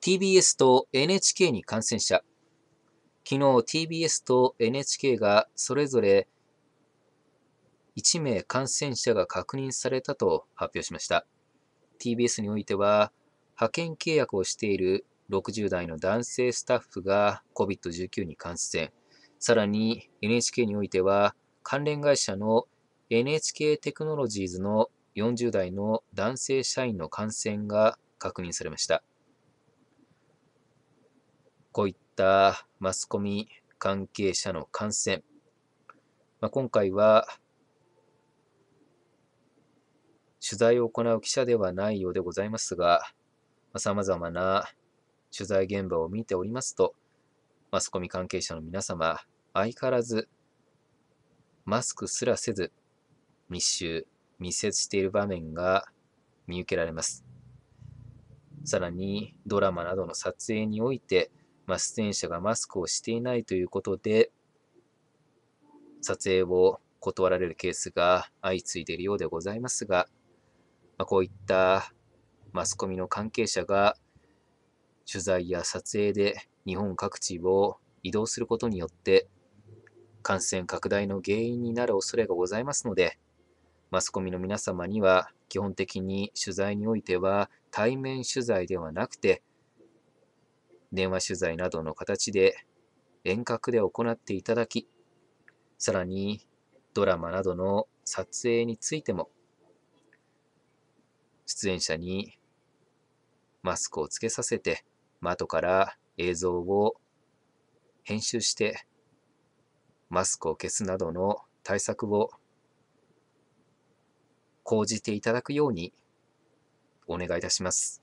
TBS と NHK に感染者。昨日 TBS と NHK がそれぞれ1名感染者が確認されたと発表しました。TBS においては、派遣契約をしている60代の男性スタッフが COVID-19 に感染。さらに NHK においては、関連会社の NHK テクノロジーズの40代の男性社員の感染が確認されました。こういったマスコミ関係者の感染、まあ、今回は取材を行う記者ではないようでございますが、さまざ、あ、まな取材現場を見ておりますと、マスコミ関係者の皆様、相変わらずマスクすらせず密集、密接している場面が見受けられます。さらにドラマなどの撮影において、ま出演者がマスクをしていないということで、撮影を断られるケースが相次いでいるようでございますが、まこういったマスコミの関係者が取材や撮影で日本各地を移動することによって感染拡大の原因になる恐れがございますのでマスコミの皆様には基本的に取材においては対面取材ではなくて電話取材などの形で遠隔で行っていただき、さらにドラマなどの撮影についても、出演者にマスクをつけさせて、窓から映像を編集して、マスクを消すなどの対策を講じていただくようにお願いいたします。